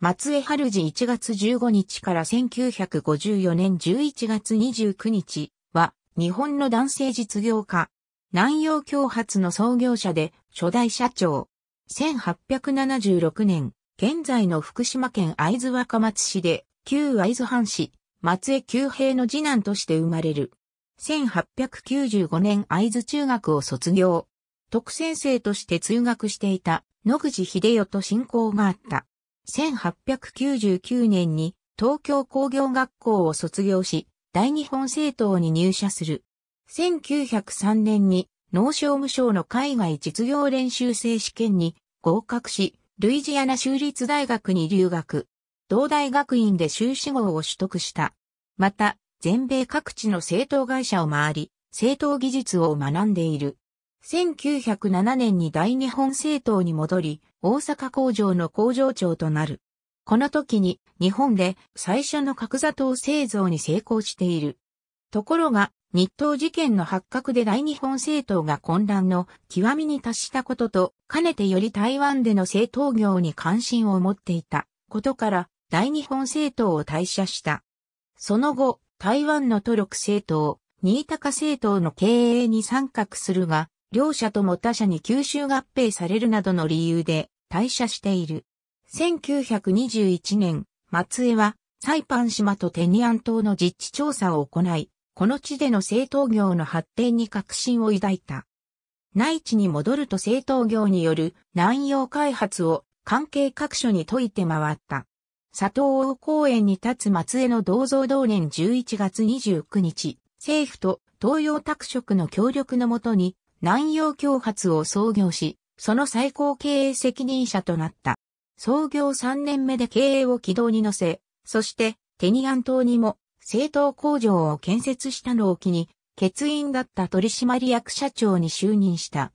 松江春治1月15日から1954年11月29日は日本の男性実業家、南洋共発の創業者で初代社長。1876年、現在の福島県会津若松市で旧会津藩士、松江旧平の次男として生まれる。1895年会津中学を卒業。特選生として通学していた野口秀代と親交があった。1899年に東京工業学校を卒業し、大日本政党に入社する。1903年に農商務省の海外実業練習生試験に合格し、ルイジアナ州立大学に留学。同大学院で修士号を取得した。また、全米各地の政党会社を回り、政党技術を学んでいる。1907年に大日本政党に戻り、大阪工場の工場長となる。この時に日本で最初の角砂糖製造に成功している。ところが、日東事件の発覚で大日本政党が混乱の極みに達したことと、かねてより台湾での政党業に関心を持っていたことから、大日本政党を退社した。その後、台湾の都力政党、新高政党の経営に参画するが、両者とも他社に吸収合併されるなどの理由で退社している。1921年、松江は、サイパン島とテニアン島の実地調査を行い、この地での製陶業の発展に革新を抱いた。内地に戻ると製陶業による南洋開発を関係各所に説いて回った。佐藤王公園に立つ松江の銅像同年11月29日、政府と東洋拓殖の協力のもとに南洋共発を創業し、その最高経営責任者となった。創業3年目で経営を軌道に乗せ、そしてテニアン島にも製糖工場を建設したのを機に、欠員だった取締役社長に就任した。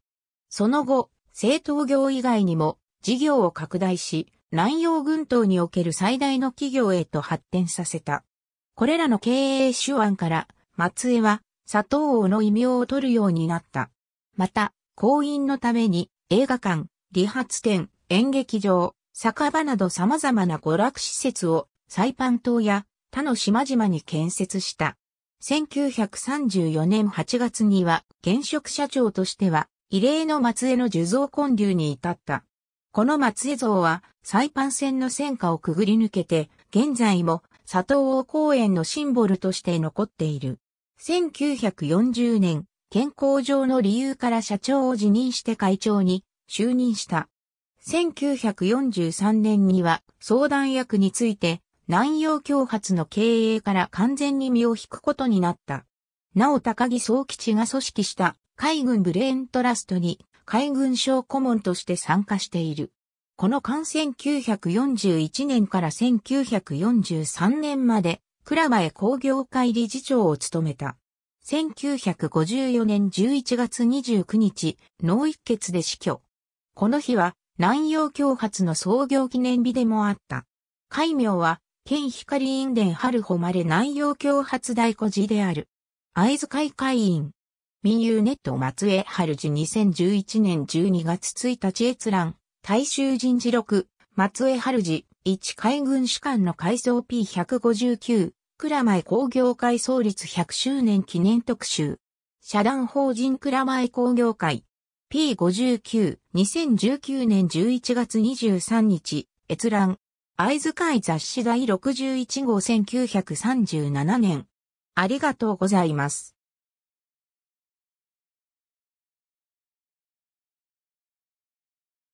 その後、製糖業以外にも事業を拡大し、南洋群島における最大の企業へと発展させた。これらの経営手腕から、松江は砂糖王の異名を取るようになった。また、行員のために映画館、理髪店、演劇場、酒場など様々な娯楽施設をサイパン島や他の島々に建設した。1934年8月には現職社長としては異例の松江の樹造建立に至った。この松江像はサイパン戦の戦火をくぐり抜けて現在も佐藤王公園のシンボルとして残っている。1940年健康上の理由から社長を辞任して会長に就任した。1943年には相談役について南洋共発の経営から完全に身を引くことになった。なお高木総吉が組織した海軍ブレーントラストに海軍省顧問として参加している。この間1941年から1943年まで、倉前工業会理事長を務めた。1954年11月29日、脳一血で死去。この日は、南洋教発の創業記念日でもあった。戒名は、県光院伝春誉れ南洋教発大古寺である。会津会会員。民友ネット松江春寺2011年12月1日閲覧。大衆人事録。松江春寺、一海軍士官の改装 P159、蔵前工業会創立100周年記念特集。社団法人蔵前工業会。P59、2019年11月23日、閲覧。会津会雑誌第61号1937年。ありがとうございます。